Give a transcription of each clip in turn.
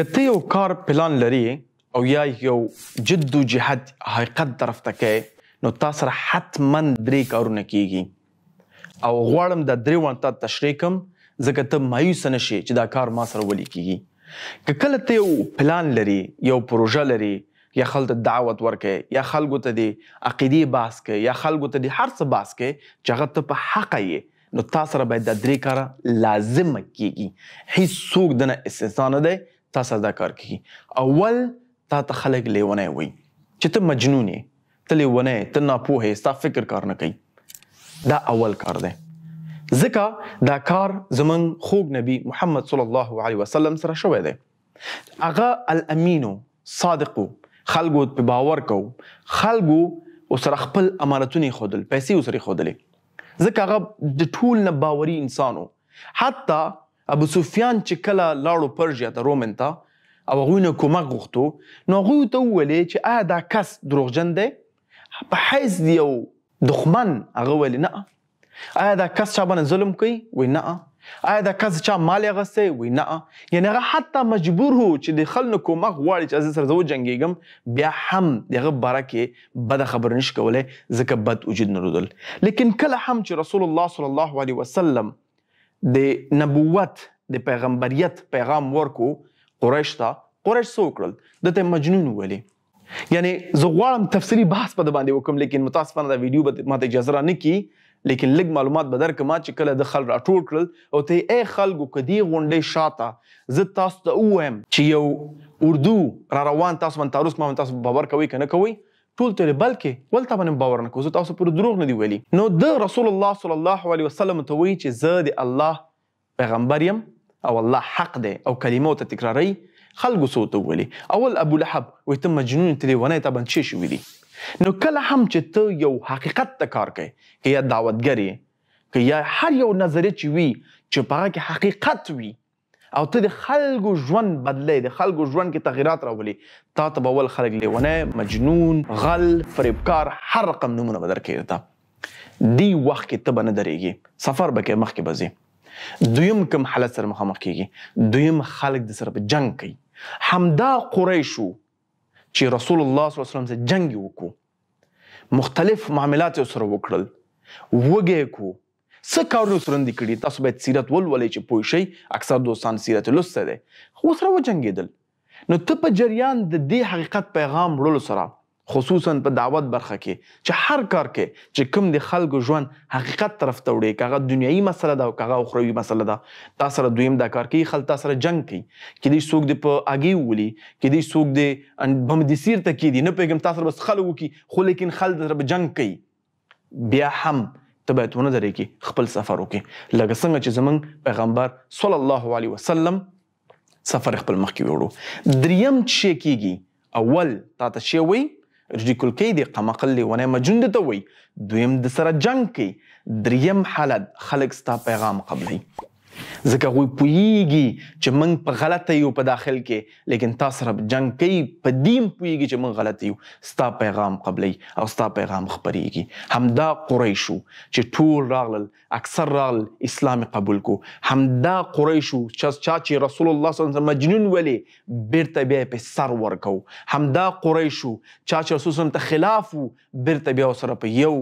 کته یو کار پلان لري او یا یو جد او جهد حقیقت طرف ته کې نو تاسو سره حتما درې کارونه کیږي او غواړم د درې وانت تشریح کوم ځکه ته مایوس نشې چې دا کار ما سره ولي کیږي که کله ته یو پلان لري یو پروژه لري یا خلک دعوت ورکې یا خلکو ته دی عقيدي باس کې یا خلکو ته دی هر څه باس کې چې هغه ته په حق یې نو تاسو سره باید د درې کار لازم کیږي هیڅ څوک دنه استثنا نه دی تا سره دا کار کوي اول تا ته خلک لیونه وي چې ته مجنون یې ته لیونه یې ته ناپوه یې ستا فکر کار نه کوي دا اول کار دی ځکه دا کار زمون خوږ نبی محمد صلی الله علیه وسلم سره شوی دی هغه الامینو صادقو خلکو په باور کو خلکو وسره خپل امانتونه خودل پیسې وسره خودلې ځکه هغه د ټول نه باوري انسانو حتی ابو سفیان چې کله لاړو پرژیا ته رومن ته او هغه نه کومک غوښتو نو هغه ته ویلې چې ا دا کس دروغجن دی په حیث یو دښمن هغه ویل نه آیا دا کس چا باندې ظلم کوي وای نه آیا دا کس چا مال غسه وای نه یعنی هغه حتی مجبور هو چې د خلکو کومک غواړي چې از سره زو جنگیږم بیا هم دغه برکه بد خبر نش کوله ځکه بد وجود نه لرل لیکن کله هم چې رسول الله صلی الله علیه وسلم د نبوت د پیغمبریت پیغام ورکو قریش ته قریش سو کړل دته مجنون ولی یعنی زه غواړم تفصیلی بحث په باندې وکم لیکن متاسفانه دا ویډیو به ماته اجازه نه کی لیکن لګ معلومات به درکما چې کله د خل راټول کړل او ته اے خلکو کدی غونډې شاته زه تاسو ته وایم چې یو اردو را روان تاسو من تاروس ما من تاسو باور کوي کنه کوي ټول تر بلکې ولته باندې باور نه کوو زه تاسو پر دروغ نه دی ویلي نو د رسول الله صلی الله علیه وسلم ته وایي چې زه د الله پیغمبر یم او الله حق دی او کلمو ته تکراری خلکو سو ته ویلي اول ابو لهب وایي ته مجنون ته دی ونه ته باندې شي ویلي نو کله هم چې ته یو حقیقت ته کار کوي که یا دعوتګر یې که یا هر یو نظریه چې وي چې په هغه کې حقیقت وي او ته د خلکو ژوند بدلې د خلکو ژوند کې تغیرات راولې تا ته به ول خلک لیونه مجنون غل فریبکار هر رقم نمونه بدر کېږي دی وخت کې ته بنه درېږي سفر به کې مخکې بزي دویم کوم حالت سره مخامخ کیږي دویم خلک د سره په جنگ کوي همدا قریشو چې رسول الله صلی الله علیه وسلم سره جنگ وکړو مختلف معاملات سره وکړل وګه کو څه کارونه سرندې کړي تاسو باید سیرت ولولئ چې پوه شئ اکثر دوستان سیرت لوسته دی خو سره وجنګېدل نو ته په جریان د دې حقیقت پیغام وړلو سره خصوصا په دعوت برخه کې چې هر کار کې چې کوم د خلکو ژوند حقیقت طرف ته وړي کغه دنیایي مسله ده او کغه اخروی مسله ده تا سره دویم دا کار کوي خلک تا سره جنگ کوي کې دې څوک د په اگې ولي کې دې څوک د بم د سیر ته کې دي نه پیغام تاسو بس خلکو کې خو لیکن خلک سره جنگ کوي بیا هم ته باید ونه درېږې خپل سفر وکړې لکه څنګه چې زمونږ پیغمبر صلی الله علیه وسلم سفر خپل مخکې وړو دریم شی کیږي اول تا ته شی وایي ریډیکول کوي د قمقل لیونی مجنون دته وایي دویم د سره جنگ کوي دریم حالت خلک ستا پیغام قبلوي ځکه هغوی پوهیږي چې موږ په غلطه یو په داخل کې لیکن تا سره جنګ کوي په دین پوهیږي چې موږ غلط یو ستا پیغام قبلی او ستا پیغام خپریږي همدا قریشو چې ټول راغلل اکثر راغلل اسلام قبول کو همدا قریشو چې چا چې رسول الله صلی الله علیه وسلم مجنون ولی بیرته بیا په سر ورکو همدا قریشو چا چې رسول الله ته خلاف وو بیرته بیا سره په یو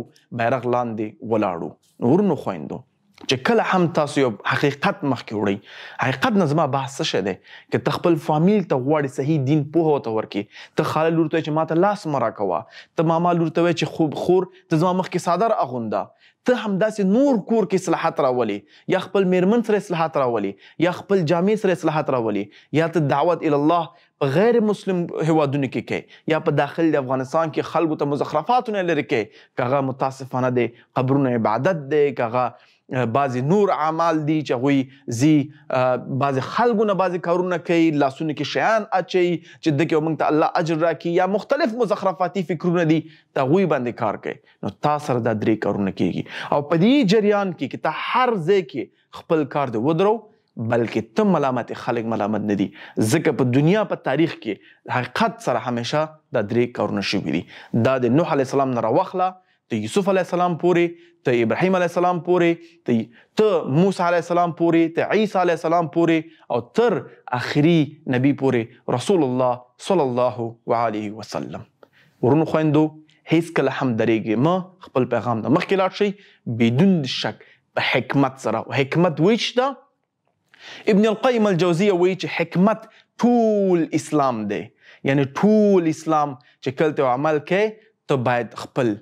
بیرغ لاندې ولاړو ورنو خويندو چې کله هم تاسو یو حقیقت مخکې وړئ حقیقت نه زما بحث څه شی دی که ته خپل فامیل ته غواړې صحیح دین پوهه ورته ورکړې ته خاله لور ته چې ماته لاس مه راکوه ته ماما لور ته چې خوب خور ته زما مخکې څادر اغونده ته همداسې نور کور کې اصلاحات راولې یا خپل میرمن سره اصلاحات راولې یا خپل جامې سره اصلاحات راولې یا ته دعوت ال الله په غیر مسلم هوادونو کې کې یا په داخل د افغانستان کې خلکو ته مزخرفاتونه لري کې کغه متاسفانه دي قبرونه عبادت دي کغه بعضی نور اعمال دي چې هغوی زی بعضی خلکو نه بعضی کارونه کوي لاسونه کې شیان اچي چې د کې موږ ته الله اجر راکړي یا مختلف مزخرفاتي فکرونه دي ته هغوی باندې کار کوي نو تا سره دا درې کارونه کیږي او په دې جریان کې چې ته هر ځای کې خپل کار دی ودرو بلکې ته ملامت خلک ملامت نه دي ځکه په دنیا په تاریخ کې حقیقت سره همیشه دا درې کارونه شوي دي دا د نوح علی السلام نه راوخله د یوسف علی السلام پورې ته ابراهیم علی السلام پورې ته ته موسی علی السلام پورې ته عیسی علی السلام پورې او تر اخري نبی پورې رسول الله صلی الله علیه وسلم ورونو خويندو هیڅ کله هم درېږي ما خپل پیغام د مخکې لاړ شي بدون شک په حکمت سره او حکمت ویچ ده ابن القیم الجوزیه وی چې حکمت ټول اسلام دی یعنی ټول اسلام چې کله ته عمل کوي ته باید خپل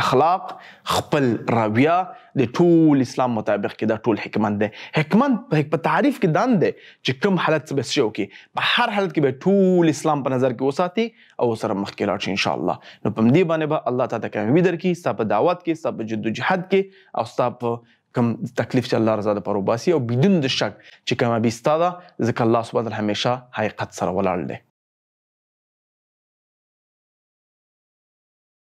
اخلاق خپل رویه د ټول اسلام مطابق کې دا ټول حکمت دی حکمت په تعریف کې دان دی چې کوم حالت څه بشو کې په هر حالت کې به ټول اسلام په نظر کې وساتي او سره مخکې لاړ شي ان شاء الله نو په دې باندې به با الله تعالی کامیابي درکړي ستاسو په دعوت کې ستاسو په جدوجہد کې او ستاسو په کم تکلیف چې الله رضا ده پر وباسي او بدون د شک چې کامیابي ستاده ځکه الله سبحانه همیشه حقیقت سره ولاړ دی